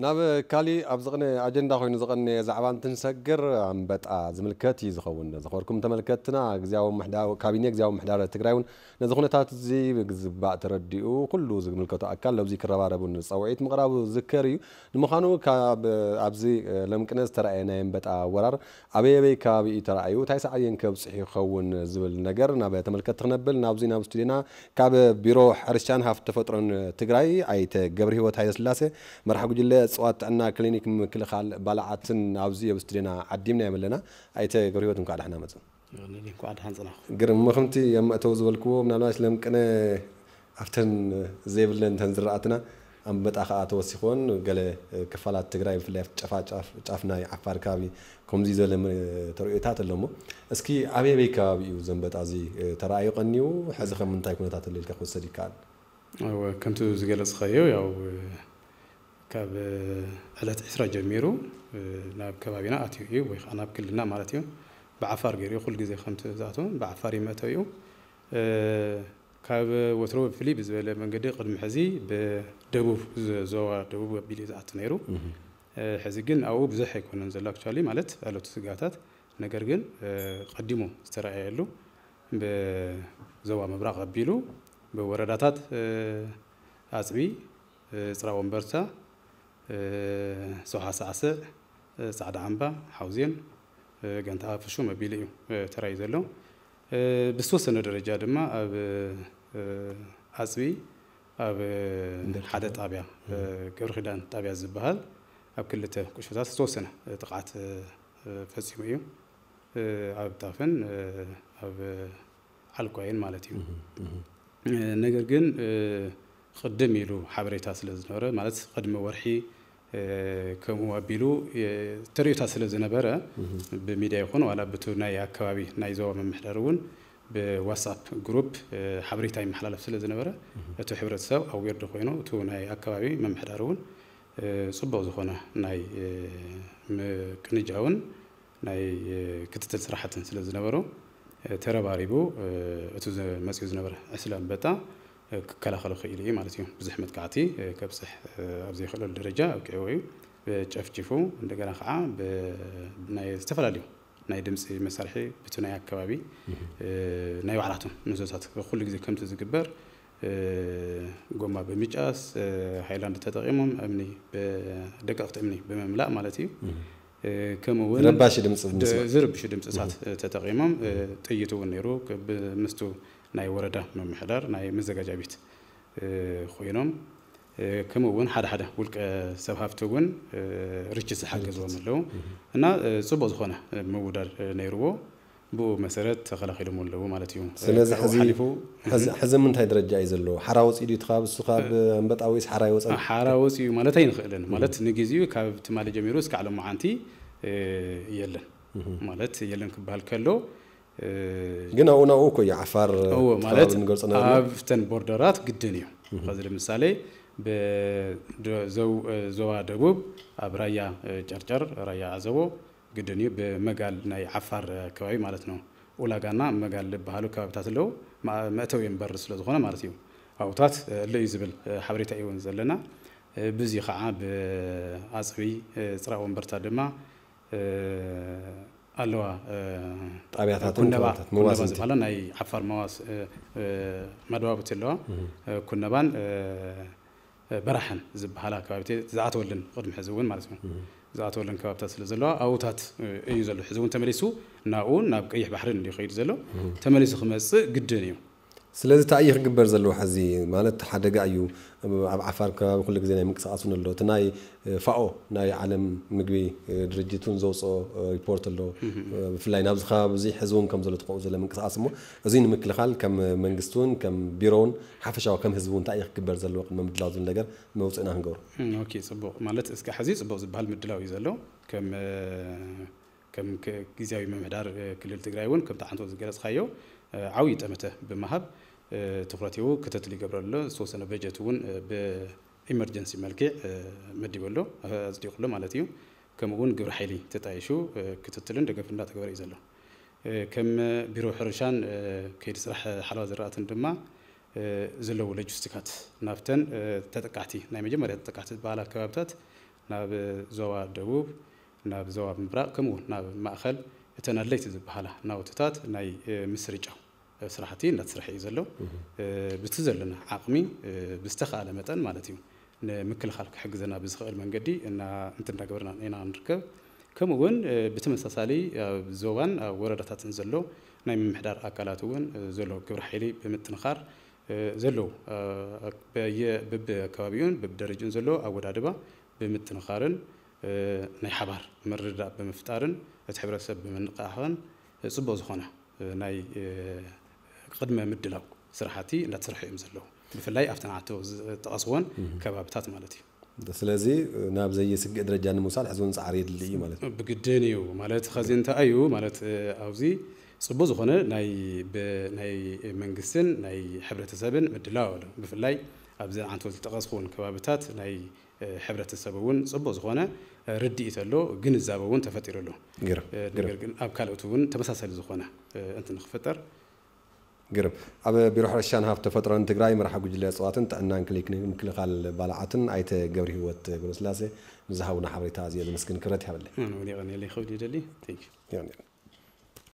ناب كالي أبزغني أجندة خوين زغني زعبان تنسجر عم بتع زملكاتي زخون زخوركم تملكتنا جزاو محدا كابينة جزاو محدا تقرأون نزخون تاتزي بجز بعترديو كله زملكاتو أكل لو ذكر ربع ربون سوعيت مقرب ذكريو نمخانو كاب أبزي لم كنز ترى أنا عم بتع ورر أبي أبي كابي ترى أيو عين كاب صحيح خون زبل نجر ناب تملكتنا نبل نابزي نابستودينا كاب بيروح عرشان هفت فترن تقرأي عيت جبره وتايس لاسه مرحب جل እፅዋት ጥዕና ክሊኒክ ምክልኻል ባልዓትን ኣብዚ ኣብ ስትድዮና ዓዲምና እዮም ኣለና ኣይተ ገብረ ሂወት እንኳ ድሓና መፅእ ግርም ከምቲ ኣብ መእተው ዝበልክዎ ምናልባት ለምቅነ ኣብተን ዘይብለን ተን ዝረኣትና ኣንበጣ ከዓ ተወሲኮን ገለ ክፋላት ትግራይ ብፍላይ ጨፋ ጫፍ ናይ ዓፋር ከባቢ ከምዚ ዝበለ ተርእዮታት ኣሎ እሞ እስኪ ኣበይ ኣበይ ከባቢ እዩ ዘንበጣ እዚ ተረኣዩ ቀኒዩ ሕዚ ከም ምንታይ ኩነታት ኣሎ ኢልካ ክወሰድ ይከኣል ከምቲ ዝገለፅካዮ ያው ካብ ዕለት ዕስራ ጀሚሩ ናብ ከባቢና ኣትዩ እዩ ወይ ከዓ ናብ ክልልና ማለት እዩ ብዓፋር ገይሩ እዩ ኩሉ ግዜ ከምቲ ዝኣትዎ ብዓፋር ይመእተው እዩ ካብ ወትሮ ብፍልይ ብዝበለ መንገዲ ቅድሚ ሕዚ ብደቡብ ዞባ ደቡብ ኣቢሉ ዝኣቱ ነይሩ ሕዚ ግን ኣብኡ ብዙሕ ኣይኮነን ዘሎ ኣክቹዋሊ ማለት ኣሎቱ ስጋታት ነገር ግን ቀዲሙ ዝተረኣየሉ ብዞባ ምብራቅ ኣቢሉ ብወረዳታት ኣፅቢ ፅራ ወንበርታ سوها ساسة سعد عمبا حوزين جنتها في شو مبيلي ترى يزلو بسوس إنه درجة ما أب أزوي أب حدا تابع قبل خدان تابع زبهل أب كل تكشفات سوس إنه تقعت فسيو مايو أب تافن أب على القائن مالتي نجر جن خدمي له حبر يتاسل الزنورة مالت خدمة ورحي ከምኡ ቢሉ ተሪኦታት ስለ ዝነበረ ብሚድያ ይኹን ዋላ ብቱ ናይ ኣከባቢ ናይ ዞባ መምሕደር እውን ብዋትስኣፕ ግሩፕ ሓበሬታ ይመሓላለፍ ስለ ዝነበረ እቲ ሕብረተሰብ ኣዌርዶ ኮይኑ እቲ ናይ ኣከባቢ መምሕዳር እውን ፅቡቅ ዝኾነ ናይ ምቅንጃውን ናይ ክትትል ስራሕትን ስለ ዝነበሮ ተረባሪቡ እቲ መፅኡ ዝነበረ ዕስለ ኣንበጣ ክከላኸሉ ክእል እዩ ማለት እዩ ብዝሕመት ከዓቲ ከብፅሕ ኣብ ዘይክእለሉ ደረጃ ኣብቅዕዎ እዩ ጨፍጭፉ እንደገና ከዓ ናይ ዝተፈላለዩ ናይ ድምፂ መሳርሒ ብቲ ናይ ኣከባቢ ናይ ባዕላቶም ንሰታት ኩሉ ግዜ ከምቲ ዝግበር ጎማ በምጫስ ሃይላንድ ተጠቂሞም እምኒ ደቀቅቲ እምኒ በመምላእ ማለት እዩ ከምኡ እውን ረባሺ ድምፂ እሳት ተጠቂሞም ጥይት እውን ነይሩ ምስቱ ናይ ወረዳ ምምሕዳር ናይ መዘጋጃ ቤት ኮይኖም ከምኡ እውን ሓደ ሓደ ውልቀ ሰብ ሃፍቲ እውን ርችት ዝሓገዝዎም ኣለዉ እና ፅቡቅ ዝኾነ ምውዳድ ነይርዎ ብኡ መሰረት ተኸላኺሎም ኣለዉ ማለት እዩ ስለዚ ሕዚ ምንታይ ደረጃ እዩ ዘለዎ ሓራ ወፂኡ ድዩ ትኻብ እሱ ካብ ኣንበጣ ወይስ ሓራ ይወፀ ሓራ ወፂኡ ማለት ኣይንኽእልን ማለት ንግዜኡ ካብ ትማሊ ጀሚሩ እስካዕ ሎም መዓንቲ የለን ማለት የለን ክበሃል ከሎ ግን አሁን አሁ እኮ የዓፋር ማለት ኣብተን ቦርደራት ግድን እዩ ከዚ ለምሳሌ ዞባ ደቡብ ኣብ ራያ ጨርጨር ራያ ኣዘቦ ግድን እዩ ብመጋል ናይ ዓፋር ከባቢ ማለት ነው ኡላጋና መጋል ዝበሃሉ ከባቢታት ኣለው መእተው እዮም በሪ ስለ ዝኾነ ማለት እዩ ኣብኡታት ኣሎ እዩ ዝብል ሓበሬታ እዩን ዘለና ብዙ ከዓ ብኣፅቢ ፅራቅ ወንበርታት ድማ ان ألو طبيعتها آه، كنا بقى موازنة هلا ناي عفر مواز آه، آه، مدوا بتلو كنا بان برحن زب هلا كابتي زعات ولن قدم حزون ما اسمه زعات ولن كابتي تصل زلوا أو تات أي زلوا حزون تمرسو ناقول ناب أي بحرين اللي خير زلوا تمرسو خمس قدنيو سلازي تاعي يخبر زلو حزي مالت حدا قايو عب عفار كاب كل جزينا مكس عصون اللو تناي فاو ناي عالم مقبي درجتون زوس أو ريبورت اللو في لاين أبز خاب زي حزون كم زلو تقوز زلو مكس عصمو زين مكل خال كم منجستون كم بيرون حفش أو كم هزون تاعي زلو قم مدلازون لجر موس إنه هنجر أوكي صبوق مالت إسك حزي صبوق زبهل مدلاوي زلو كم كم كزياوي مهدار كل التجريون كم تحنتو زجرس خيو ዓብይ ጠመተ ብምሃብ ትኩረትኡ ክተትል ይገብረ ኣሎ ዝተወሰነ በጀት እውን ብኢመርጀንሲ መልክዕ መዲበ ኣሎ ኣፅዲቑሎ ማለት እዩ ከምኡ እውን ግብሪ ሓይሊ ተጣይሹ ክትትልን ደገፍ እንዳተገበረ እዩ ዘሎ ከም ቢሮ ሕርሻን ከይዲ ስራሕ ሓለዋ ዝራእትን ድማ ዘለዎ ሎጂስቲካት ናብተን ተጠቃዕቲ ናይ መጀመርያ ተጠቃዕቲ ዝበሃል ከባብታት ናብ ዞባ ደቡብ ናብ ዞባ ምብራቅ ከምኡ ናብ ማእኸል أنا ليت زبهلا ناوتات أنا مسرجة سرحتي لا أنا يزلو بتزلنا عقمي أنا على متن مالتي أنا خلق حجزنا بزخر منجدي ان أنا نقبرنا هنا نركب أنا وين بتمس سالي أنا وردتات نزلو ناي أنا اكلات وين زلو كبر حيلي بمتنخار زلو بيه بب كابيون بب درجون زلو او ردبا بمتنخارن ناي حبار مرداء بمفتارن اتحبر سب من قاحن صبو زخونا ناي قدمة مدلو سرحاتي لا تسرح يمزلو بفلاي افتن عتو تاسون كبابتات مالتي ده سلازي ناب زي سك درجة جان موسى حزون سعريد اللي مالت بقدنيو مالت خزين تأيو مالت أوزي صبو زخونا ناي ب ناي منجسن ناي حبرة سبن مدلو بفلاي ابزي عن تول تقصون كوابتات ناي حبرة السبون صبو زخونة ردي إتلو جن الزابون تفتير له جرب جرب أب كله تون تمسس على زخونة أنت نخفتر جرب أب بيروح رشان هاف تفتر أنت جراي مرح أقول لي صوت أنت أنان كليك نمكن قال بالعتن أيت جوري هو تقول سلاسة نزهونا حبرة تازية لمسكن كرتها بالله أنا ولي غني اللي خودي دلي تيجي يعني